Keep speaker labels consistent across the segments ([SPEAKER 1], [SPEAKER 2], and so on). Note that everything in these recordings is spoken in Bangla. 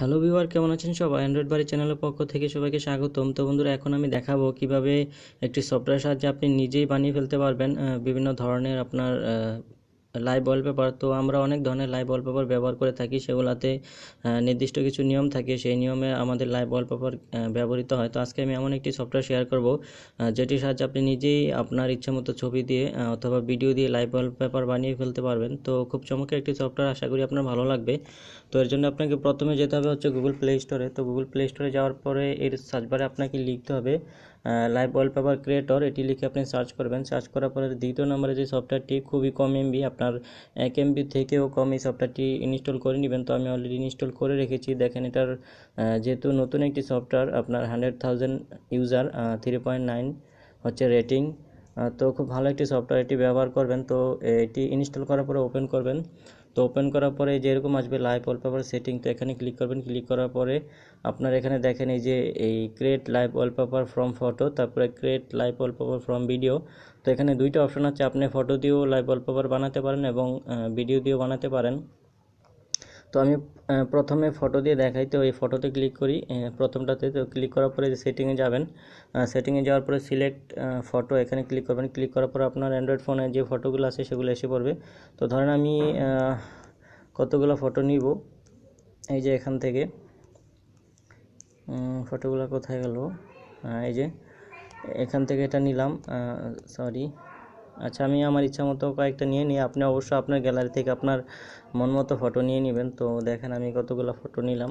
[SPEAKER 1] হ্যালো ভিউয়ার কেমন আছেন সব অ্যান্ড্রয়েড বাড়ি চ্যানেলের পক্ষ থেকে সবাইকে স্বাগতম তো বন্ধুরা এখন আমি দেখাবো কিভাবে একটি সফটওয়্যার সাহায্যে আপনি নিজেই বানিয়ে ফেলতে পারবেন বিভিন্ন ধরনের আপনার লাইভ ওয়ালপেপার তো আমরা অনেক ধরনের লাইভ ওয়ালপেপার ব্যবহার করে থাকি সেগুলোতে নির্দিষ্ট কিছু নিয়ম থাকে সেই নিয়মে আমাদের লাইভ ওয়ালপেপার ব্যবহৃত হয় তো আজকে আমি এমন একটি সফটওয়্যার শেয়ার করব যেটির সাহায্যে আপনি নিজেই আপনার ইচ্ছামতো ছবি দিয়ে অথবা ভিডিও দিয়ে লাইভ ওয়ালপেপার বানিয়ে ফেলতে পারবেন তো খুব চমকের একটি সফটওয়্যার আশা করি আপনার ভালো লাগবে তো এর জন্য আপনাকে প্রথমে যেতে হবে হচ্ছে গুগল প্লে স্টোরে তো গুগল প্লে স্টোরে যাওয়ার পরে এর সার্চ বারে আপনাকে লিখতে হবে লাইভ ওয়ালপেপার ক্রিয়েটর এটি লিখে আপনি সার্চ করবেন সার্চ করার পরে দ্বিতীয় নম্বরে যে সফটওয়্যারটি খুবই কম এমবি আপনার এক এমবি থেকেও কম এই সফটওয়্যারটি ইনস্টল করে নেবেন তো আমি অলরেডি ইনস্টল করে রেখেছি দেখেন এটার যেহেতু নতুন একটি সফটওয়্যার আপনার hundred thousand user three point nine হচ্ছে রেটিং তো খুব ভালো একটি সফটওয়্যার এটি ব্যবহার করবেন তো এটি ইনস্টল করার পরে ওপেন করবেন তো ওপেন করার পরে যেরকম আসবে লাইভ ওয়ালপেপার সেটিং তো এখানে ক্লিক করবেন ক্লিক করার পরে আপনার এখানে দেখেন এই যে এই create live wallpaper from photo তারপরে create live wallpaper from video তো এখানে দুইটা অপশন আছে আপনি ফটো দিয়েও লাইভ ওয়ালপেপার বানাতে পারেন এবং ভিডিও দিয়েও বানাতে পারেন তো আমি প্রথমে ফটো দিয়ে দেখাই তো এই ফটোতে ক্লিক করি প্রথমটাতে তো ক্লিক করার পরে সেটিংয়ে যাবেন সেটিংয়ে যাওয়ার পরে সিলেক্ট ফটো এখানে ক্লিক করবেন ক্লিক করার পরে আপনার অ্যান্ড্রয়েড ফোনে যে ফটোগুলো আছে সেগুলো এসে পড়বে তো ধরেন আমি কতগুলো ফটো নিব এই যে এখান থেকে ফটোগুলো কোথায় গেল এই যে এখান থেকে এটা নিলাম সরি আচ্ছা আমি আমার ইচ্ছা মতো কয়েকটা নিয়ে নিই আপনি অবশ্য আপনার গ্যালারি থেকে আপনার মন মতো ফটো নিয়ে নেবেন তো দেখেন আমি কতগুলো ফটো নিলাম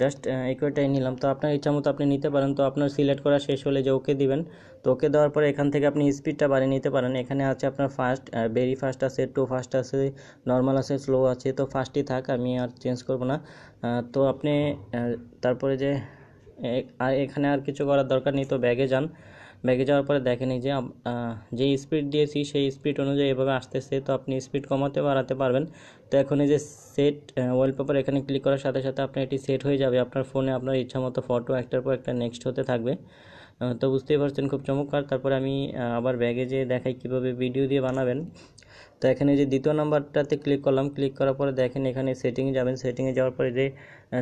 [SPEAKER 1] জাস্ট একটাই নিলাম তো আপনার ইচ্ছা মতো আপনি নিতে পারেন তো আপনার সিলেক্ট করা শেষ হলে যে ওকে দিবেন তো ওকে দেওয়ার পরে এখান থেকে আপনি স্পিডটা বাড়িয়ে নিতে পারেন এখানে আছে আপনার ফার্স্ট ভেরি ফাস্ট আছে টু ফাস্ট আছে নর্মাল আছে স্লো আছে তো ফার্স্টই থাক আমি আর চেঞ্জ করব না তো আপনি তারপরে যে আর এখানে আর কিছু করার দরকার নেই তো ব্যাগে যান ব্যাগে যাওয়ার পরে দেখেনি যে যে স্পিড দিয়েছি সেই স্পিড অনুযায়ী এভাবে আসতেছে তো আপনি স্পিড কমাতে বাড়াতে পারবেন তো এখন এই যে সেট ওয়ালপেপার এখানে ক্লিক করার সাথে সাথে আপনার এটি সেট হয়ে যাবে আপনার ফোনে আপনার ইচ্ছা মতো ফটো একটার পর একটা নেক্সট হতে থাকবে তো বুঝতেই পারছেন খুব চমৎকার তারপরে আমি আবার ব্যাগে যেয়ে দেখাই কীভাবে ভিডিও দিয়ে বানাবেন তো এখানে যে দ্বিতীয় নাম্বারটাতে ক্লিক করলাম ক্লিক করার পরে দেখেন এখানে সেটিংয়ে যাবেন সেটিংয়ে যাওয়ার পরে যে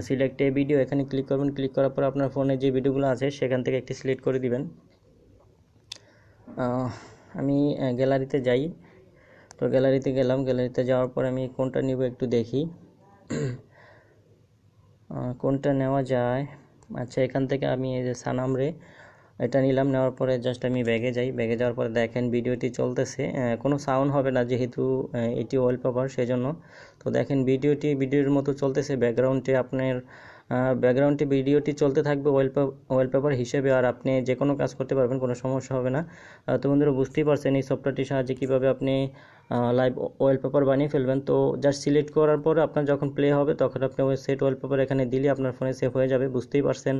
[SPEAKER 1] সিলেক্ট এ ভিডিও এখানে ক্লিক করবেন ক্লিক করার পরে আপনার ফোনে যে ভিডিওগুলো আছে সেখান থেকে একটি সিলেক্ট করে দিবেন আমি গ্যালারিতে যাই তো গ্যালারিতে গেলাম গ্যালারিতে যাওয়ার পর আমি কোনটা নিব একটু দেখি কোনটা নেওয়া যায় আচ্ছা এখান থেকে আমি এই যে সানাম রে এটা নিলাম নেওয়ার পরে জাস্ট আমি ব্যাগে যাই ব্যাগে যাওয়ার পরে দেখেন ভিডিওটি চলতেছে কোনো সাউন্ড হবে না যেহেতু এটি সেই সেজন্য তো দেখেন ভিডিওটি ভিডিওর মতো চলতেছে ব্যাকগ্রাউন্ডে আপনার ব্যাকগ্রাউন্ডটি ভিডিওটি চলতে থাকবে ওয়েলপেপার হিসেবে আর আপনি যে কোনো কাজ করতে পারবেন কোনো সমস্যা হবে না তো বন্ধুরা বুঝতেই পারছেন এই সফটওয়্যারটির সাহায্যে কীভাবে আপনি লাইভ ওয়েলপেপার বানিয়ে ফেলবেন তো জাস্ট সিলেক্ট করার পর আপনার যখন প্লে হবে তখন আপনি ওই সেট পেপার এখানে দিলে আপনার ফোনে সেভ হয়ে যাবে বুঝতেই পারছেন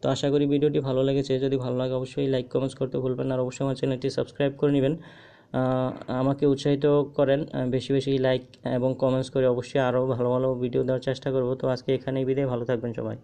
[SPEAKER 1] তো আশা করি ভিডিওটি ভালো লেগেছে যদি ভালো লাগে অবশ্যই লাইক কমেন্টস করতে ভুলবেন আর অবশ্যই আমার চ্যানেলটি সাবস্ক্রাইব করে নেবেন আমাকে উৎসাহিত করেন বেশি বেশি লাইক এবং কমেন্টস করে অবশ্যই আরও ভালো ভালো ভিডিও দেওয়ার চেষ্টা করব তো আজকে এখানেই বিদায় ভালো থাকবেন সবাই